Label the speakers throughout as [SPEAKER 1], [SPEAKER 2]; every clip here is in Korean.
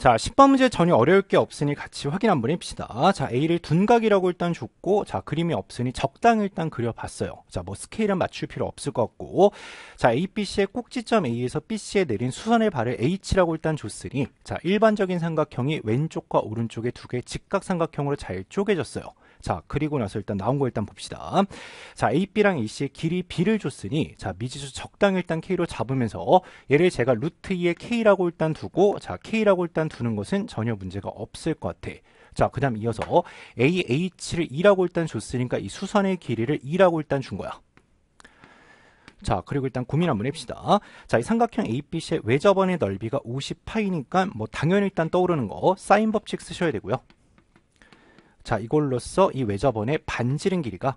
[SPEAKER 1] 자, 10번 문제 전혀 어려울 게 없으니 같이 확인 한번 해봅시다. 자, A를 둔각이라고 일단 줬고, 자, 그림이 없으니 적당 일단 그려봤어요. 자, 뭐 스케일은 맞출 필요 없을 것 같고, 자, A, B, C의 꼭지점 A에서 B, C에 내린 수선의 발을 H라고 일단 줬으니, 자, 일반적인 삼각형이 왼쪽과 오른쪽에 두개 직각삼각형으로 잘 쪼개졌어요. 자, 그리고 나서 일단 나온 거 일단 봅시다. 자, AB랑 AC의 길이 B를 줬으니 자, 미지수 적당 일단 K로 잡으면서 얘를 제가 루트 2의 K라고 일단 두고 자, K라고 일단 두는 것은 전혀 문제가 없을 것 같아. 자, 그 다음 이어서 AH를 2라고 일단 줬으니까 이 수선의 길이를 2라고 일단 준 거야. 자, 그리고 일단 고민 한번 해봅시다. 자, 이 삼각형 ABC의 외접원의 넓이가 50파이니까 뭐 당연히 일단 떠오르는 거 사인 법칙 쓰셔야 되고요. 자, 이걸로써 이 외접원의 반지름 길이가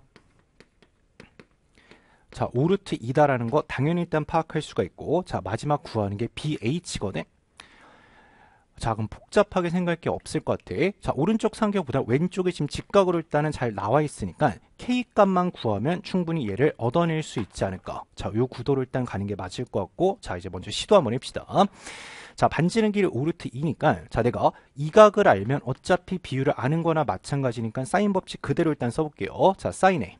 [SPEAKER 1] 자, 오르트 2다라는 거 당연히 일단 파악할 수가 있고 자, 마지막 구하는 게 BH거든. 자 그럼 복잡하게 생각할 게 없을 것 같아 자 오른쪽 상계보다 왼쪽에 지금 직각으로 일단은 잘 나와 있으니까 K값만 구하면 충분히 얘를 얻어낼 수 있지 않을까 자요 구도로 일단 가는 게 맞을 것 같고 자 이제 먼저 시도 한번 해봅시다 자 반지름 길이 오르트 2니까 자 내가 이 각을 알면 어차피 비율을 아는 거나 마찬가지니까 사인 법칙 그대로 일단 써볼게요 자 사인에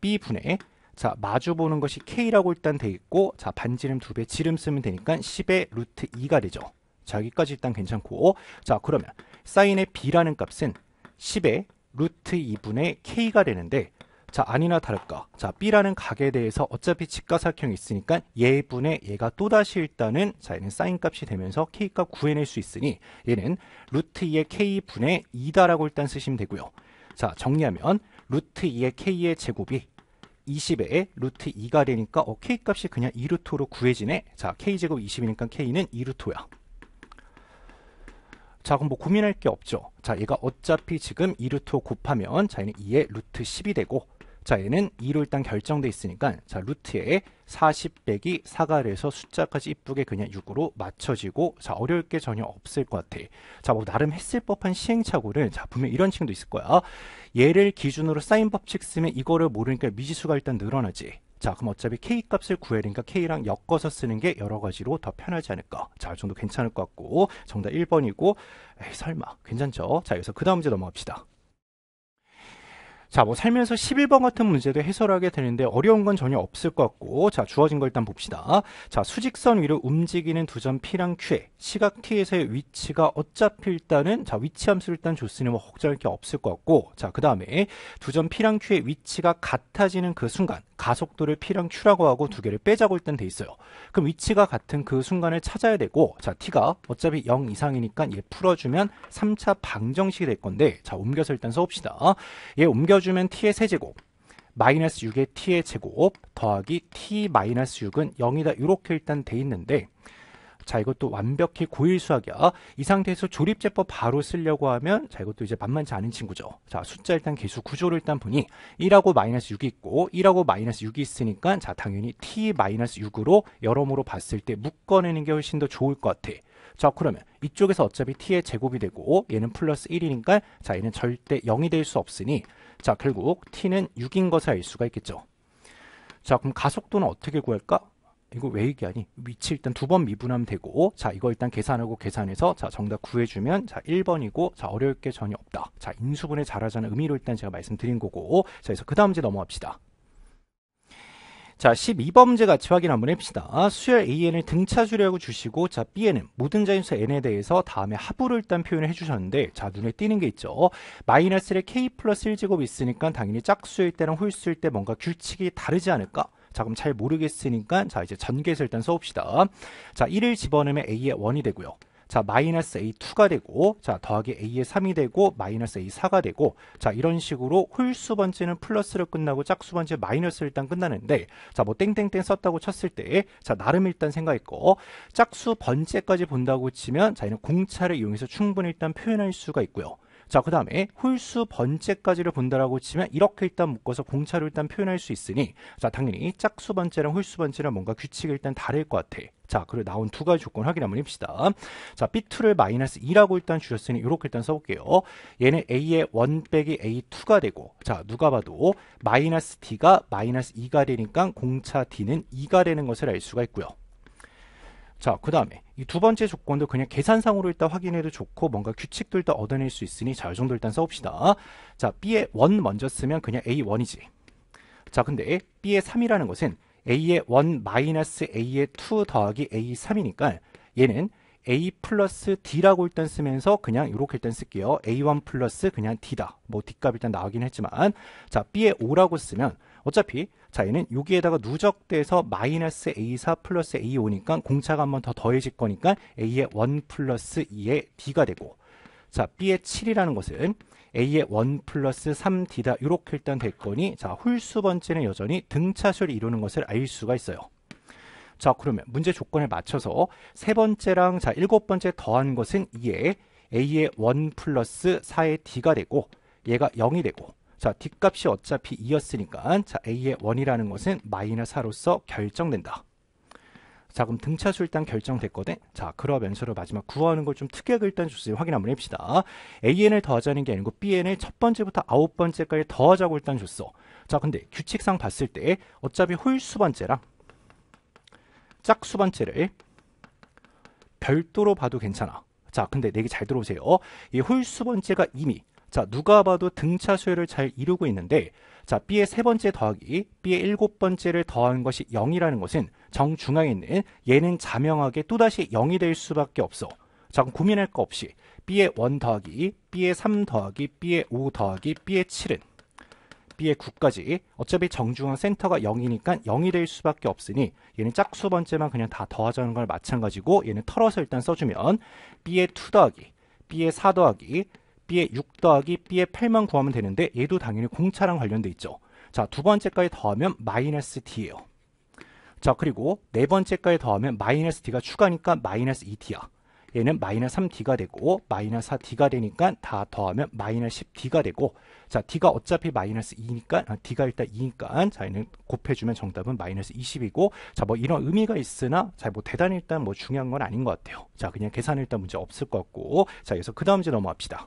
[SPEAKER 1] B분의 자 마주 보는 것이 K라고 일단 돼 있고 자 반지름 두 배 지름 쓰면 되니까 10의 루트 2가 되죠 자기까지 일단 괜찮고 어, 자 그러면 사인의 b라는 값은 10의 루트 2분의 k가 되는데 자 아니나 다를까 자 b라는 각에 대해서 어차피 직가사각형이 있으니까 얘분의 얘가 또다시 일단은 자 얘는 사인값이 되면서 k값 구해낼 수 있으니 얘는 루트 2의 k분의 2다라고 일단 쓰시면 되고요 자 정리하면 루트 2의 k의 제곱이 20에 루트 2가 되니까 어, k값이 그냥 2루트로 구해지네 자 k제곱 20이니까 k는 2루트야 자 그럼 뭐 고민할 게 없죠. 자 얘가 어차피 지금 2루트 곱하면 자 얘는 2의 루트 10이 되고 자 얘는 2로 일단 결정돼 있으니까 자 루트에 40 빼기 4가 돼서 숫자까지 이쁘게 그냥 6으로 맞춰지고 자 어려울 게 전혀 없을 것 같아 자 뭐 나름 했을 법한 시행착오를 자 분명 이런 식도 있을 거야 얘를 기준으로 사인 법칙 쓰면 이거를 모르니까 미지수가 일단 늘어나지 자 그럼 어차피 K값을 구해니까 K랑 엮어서 쓰는 게 여러 가지로 더 편하지 않을까 자이 정도 괜찮을 것 같고 정답 1번이고 에이 설마 괜찮죠 자 여기서 그 다음 문제 넘어갑시다 자, 뭐 살면서 11번 같은 문제도 해설하게 되는데 어려운 건 전혀 없을 것 같고 자, 주어진 거 일단 봅시다. 자, 수직선 위로 움직이는 두 점 P랑 Q의 시각 T에서의 위치가 어차피 일단은 자, 위치 함수를 일단 줬으니 뭐 걱정할 게 없을 것 같고 자, 그 다음에 두 점 P랑 Q의 위치가 같아지는 그 순간 가속도를 P랑 Q라고 하고 두 개를 빼자고 일단 돼 있어요. 그럼 위치가 같은 그 순간을 찾아야 되고 자, T가 어차피 0 이상이니까 얘 풀어주면 3차 방정식이 될 건데 자, 옮겨서 일단 써봅시다. 얘 옮겨 풀주면 t의 세제곱 마이너스 6의 t의 제곱 더하기 t 마이너스 6은 0이다 이렇게 일단 돼 있는데 자 이것도 완벽히 고일수학이야 이 상태에서 조립제법 바로 쓰려고 하면 자 이것도 이제 만만치 않은 친구죠 자 숫자 일단 계수 구조를 일단 보니 1하고 마이너스 6이 있고 1하고 마이너스 6이 있으니까 자 당연히 t 마이너스 6으로 여러모로 봤을 때 묶어내는 게 훨씬 더 좋을 것 같아 자 그러면 이쪽에서 어차피 t의 제곱이 되고 얘는 플러스 1이니까 자 얘는 절대 0이 될 수 없으니 자 결국 t는 6인 것사알 수가 있겠죠. 자 그럼 가속도는 어떻게 구할까? 이거 왜 얘기하니? 위치 일단 두 번 미분하면 되고 자 이거 일단 계산하고 계산해서 자 정답 구해주면 자 1번이고 자 어려울 게 전혀 없다. 자 인수분해 잘하자는 의미로 일단 제가 말씀드린 거고 자 그래서 그 다음 문제 넘어갑시다. 자, 12범죄 같이 확인 한번 해봅시다. 수열 AN을 등차수열라고 주시고, 자, B에는 모든 자연수 N에 대해서 다음에 합부를 일단 표현을 해주셨는데, 자, 눈에 띄는 게 있죠. 마이너스를 K 플러스 1제곱이 있으니까 당연히 짝수일 때랑 홀수일 때 뭔가 규칙이 다르지 않을까? 자 그럼 잘 모르겠으니까 자 이제 전개해서 일단 써봅시다 자 1을 집어넣으면 a의 1이 되고요 자, 마이너스 A2가 되고, 자, 더하기 A의 3이 되고, 마이너스 A4가 되고, 자, 이런 식으로 홀수 번째는 플러스로 끝나고, 짝수 번째 마이너스로 일단 끝나는데, 자, 뭐, 땡땡땡 썼다고 쳤을 때, 자, 나름 일단 생각했고, 짝수 번째까지 본다고 치면, 자, 이는 공차를 이용해서 충분히 일단 표현할 수가 있고요. 자, 그 다음에 홀수 번째까지를 본다라고 치면 이렇게 일단 묶어서 공차로 일단 표현할 수 있으니 자, 당연히 짝수 번째랑 홀수 번째랑 뭔가 규칙이 일단 다를 것 같아. 자, 그리고 나온 두 가지 조건 확인 한번 해봅시다. 자, B2를 마이너스 2라고 일단 주셨으니 이렇게 일단 써볼게요. 얘는 A의 1 빼기 A2가 되고 자, 누가 봐도 마이너스 D가 마이너스 2가 되니까 공차 D는 2가 되는 것을 알 수가 있고요. 자, 그 다음에 이 두 번째 조건도 그냥 계산상으로 일단 확인해도 좋고 뭔가 규칙도 일단 얻어낼 수 있으니 자, 이 정도 일단 써봅시다. 자, B의 1 먼저 쓰면 그냥 A1이지. 자, 근데 B의 3이라는 것은 a의 1 마이너스 a의 2 더하기 a3이니까 얘는 a 플러스 d라고 일단 쓰면서 그냥 이렇게 일단 쓸게요. a1 플러스 그냥 d다. 뭐 d값 일단 나오긴 했지만 자 b에 5라고 쓰면 어차피 자 얘는 여기에다가 누적돼서 마이너스 a4 플러스 a5니까 공차가 한 번 더 더해질 거니까 a의 1 플러스 2의 d가 되고 자 b의 7이라는 것은 A의 1 플러스 3D다 이렇게 일단 됐거니 자 홀수 번째는 여전히 등차수를 이루는 것을 알 수가 있어요. 자 그러면 문제 조건에 맞춰서 세 번째랑 자 일곱 번째 더한 것은 2에 A의 1 플러스 4의 D가 되고 얘가 0이 되고 자 D값이 어차피 2였으니까 자 A의 1이라는 것은 마이너스 4로서 결정된다. 네. 자 그럼 등차수 일단 결정됐거든 자그러면서 마지막 구하는 걸 좀특약을 일단 주세요 확인 한번 해봅시다 AN을 더하자는 게 아니고 BN을 첫 번째부터 아홉 번째까지 더하자고 일단 줬어 자 근데 규칙상 봤을 때 어차피 홀수 번째랑 짝수 번째를 별도로 봐도 괜찮아 자 근데 내게잘 들어오세요 이 홀수 번째가 이미 자, 누가 봐도 등차 수열을잘 이루고 있는데 자, B의 세 번째 더하기 B의 일곱 번째를 더한 것이 0이라는 것은 정중앙에 있는 얘는 자명하게 또다시 0이 될 수밖에 없어. 자, 그럼 고민할 거 없이 B의 1 더하기 B의 3 더하기 B의 5 더하기 B의 7은 B의 9까지 어차피 정중앙 센터가 0이니까 0이 될 수밖에 없으니 얘는 짝수 번째만 그냥 다 더하자는 걸 마찬가지고 얘는 털어서 일단 써주면 B의 2 더하기 B의 4 더하기 b 에6 더하기 b 에 8만 구하면 되는데 얘도 당연히 공차랑 관련돼 있죠. 자, 두 번째까지 더하면 마이너스 D예요. 자, 그리고 네 번째까지 더하면 마이너스 D가 추가니까 마이너스 2 t 야 얘는 마이너스 3D가 되고 마이너스 4D가 되니까 다 더하면 마이너스 10D가 되고 자 D가 어차피 마이너스 2니까 아, D가 일단 2니까 자 얘는 곱해주면 정답은 마이너스 20이고 자 뭐 이런 의미가 있으나 자 뭐 대단히 일단 뭐 중요한 건 아닌 것 같아요 자 그냥 계산 일단 문제 없을 것 같고 자여기서그 다음 문제 넘어갑시다